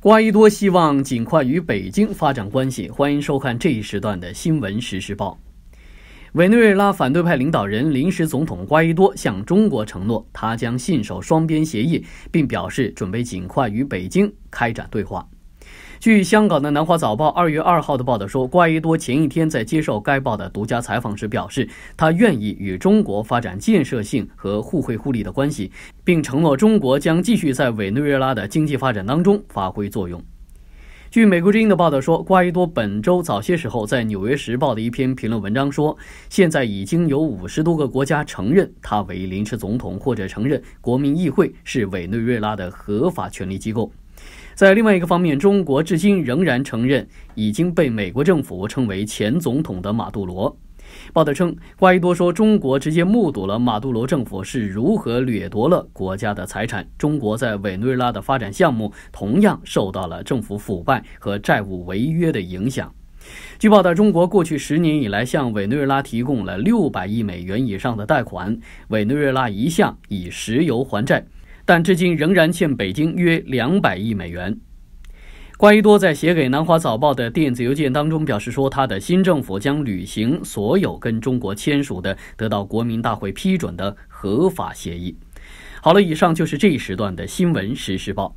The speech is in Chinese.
瓜伊多希望尽快与北京发展关系。欢迎收看这一时段的新闻实时报。委内瑞拉反对派领导人、临时总统瓜伊多向中国承诺，他将信守双边协议，并表示准备尽快与北京开展对话。据香港的南华早报二月二号的报道说，瓜伊多前一天在接受该报的独家采访时表示，他愿意与中国发展建设性和互惠互利的关系，并承诺中国将继续在委内瑞拉的经济发展当中发挥作用。据美国之音的报道说，瓜伊多本周早些时候在《纽约时报》的一篇评论文章说，现在已经有五十多个国家承认他为临时总统，或者承认国民议会是委内瑞拉的合法权力机构。在另外一个方面，中国至今仍然承认已经被美国政府称为前总统的马杜罗。报道称，瓜伊多说，中国直接目睹了马杜罗政府是如何掠夺了国家的财产。中国在委内瑞拉的发展项目同样受到了政府腐败和债务违约的影响。据报道，中国过去十年以来向委内瑞拉提供了六百亿美元以上的贷款。委内瑞拉一向以石油还债。但至今仍然欠北京约两百亿美元。瓜伊多在写给《南华早报》的电子邮件当中表示说，他的新政府将履行所有跟中国签署的、得到国民大会批准的合法协议。好了，以上就是这一时段的新闻实时报。